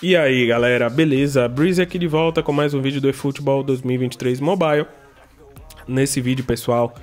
E aí galera, beleza? Breeze aqui de volta com mais um vídeo do eFootball 2023 Mobile. Nesse vídeo, pessoal,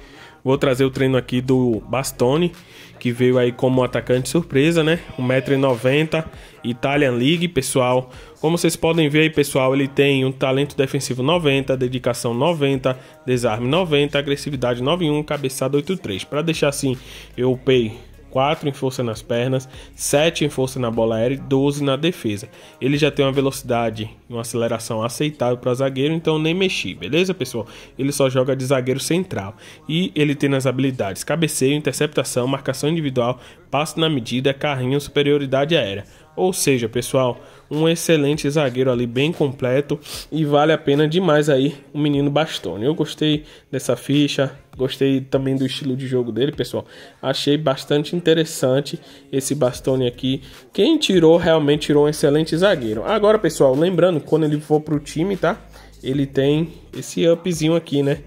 vou trazer o treino aqui do Bastoni, que veio aí como atacante surpresa, né? 1,90m, Italian League, pessoal. Como vocês podem ver aí, pessoal, ele tem um talento defensivo 90, dedicação 90, desarme 90, agressividade 91, cabeçada 83. Para deixar assim, eu pei 4 em força nas pernas, 7 em força na bola aérea e 12 na defesa. Ele já tem uma velocidade e uma aceleração aceitável para zagueiro, então nem mexi, beleza, pessoal? Ele só joga de zagueiro central. E ele tem nas habilidades cabeceio, interceptação, marcação individual, passe na medida, carrinho, superioridade aérea. Ou seja, pessoal, um excelente zagueiro ali, bem completo e vale a pena demais aí o menino Bastoni. Eu gostei dessa ficha, gostei também do estilo de jogo dele, pessoal. Achei bastante interessante esse Bastoni aqui. Quem tirou realmente tirou um excelente zagueiro. Agora, pessoal, lembrando, quando ele for pro time, tá? Ele tem esse upzinho aqui, né?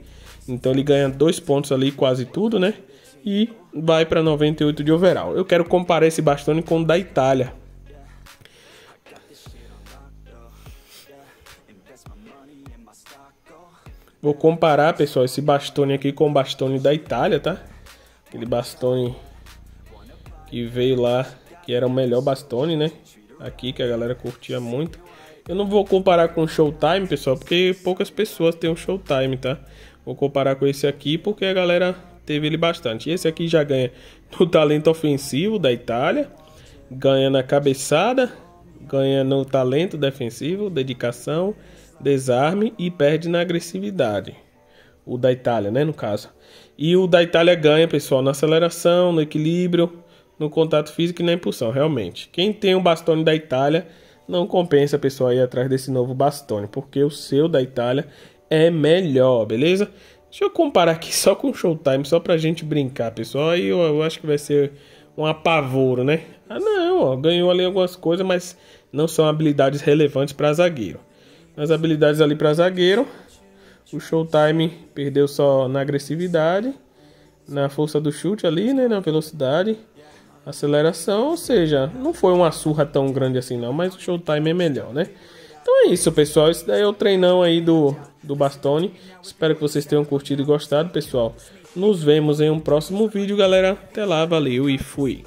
Então ele ganha dois pontos ali, quase tudo, né? E vai para 98 de overall. Eu quero comparar esse Bastoni com o da Itália Vou comparar, pessoal, esse bastone aqui com o bastone da Itália, tá? Aquele bastone que veio lá, que era o melhor bastone, né? Aqui, que a galera curtia muito. Eu não vou comparar com o Showtime, pessoal, porque poucas pessoas têm o um Showtime, tá? Vou comparar com esse aqui porque a galera teve ele bastante. Esse aqui já ganha no talento ofensivo da Itália, ganha na cabeçada ganha no talento defensivo, dedicação, desarme e perde na agressividade. O da Itália, né, no caso. E o da Itália ganha, pessoal, na aceleração, no equilíbrio, no contato físico e na impulsão, realmente. Quem tem o um bastone da Itália, não compensa, pessoal, ir atrás desse novo bastone, porque o seu da Itália é melhor, beleza? Deixa eu comparar aqui só com o Showtime, só pra gente brincar, pessoal. Aí eu, eu acho que vai ser um apavoro, né? Ah, não, ó, ganhou ali algumas coisas, mas não são habilidades relevantes para zagueiro. As habilidades ali para zagueiro, o Showtime perdeu só na agressividade, na força do chute ali, né, na velocidade, aceleração, ou seja, não foi uma surra tão grande assim não, mas o Showtime é melhor, né? Então é isso, pessoal, esse daí é o treinão aí do do Bastone. Espero que vocês tenham curtido e gostado, pessoal. Nos vemos em um próximo vídeo, galera. Até lá, valeu e fui!